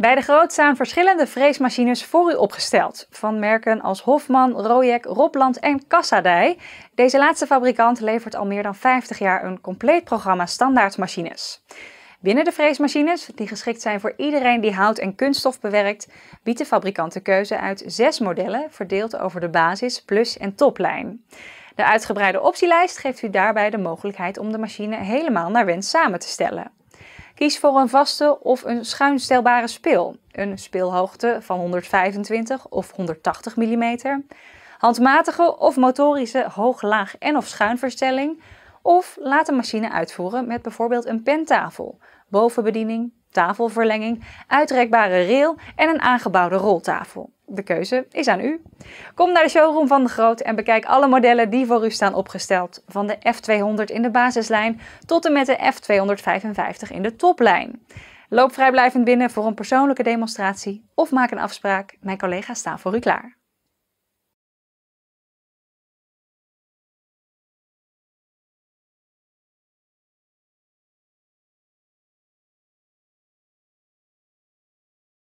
Bij de Groot staan verschillende freesmachines voor u opgesteld. Van merken als Hofman, Rojek, Robland en Kassadij. Deze laatste fabrikant levert al meer dan 50 jaar een compleet programma standaardmachines. Binnen de freesmachines, die geschikt zijn voor iedereen die hout en kunststof bewerkt, biedt de fabrikant de keuze uit zes modellen, verdeeld over de basis, plus en toplijn. De uitgebreide optielijst geeft u daarbij de mogelijkheid om de machine helemaal naar wens samen te stellen. Kies voor een vaste of een schuinstelbare spil. Een speelhoogte van 125 of 180 mm. Handmatige of motorische hoog, laag en of schuinverstelling. Of laat de machine uitvoeren met bijvoorbeeld een pentafel, bovenbediening, tafelverlenging, uitrekbare rail en een aangebouwde roltafel. De keuze is aan u. Kom naar de showroom van De Groot en bekijk alle modellen die voor u staan opgesteld. Van de F200 in de basislijn tot en met de F255 in de toplijn. Loop vrijblijvend binnen voor een persoonlijke demonstratie of maak een afspraak. Mijn collega's staan voor u klaar.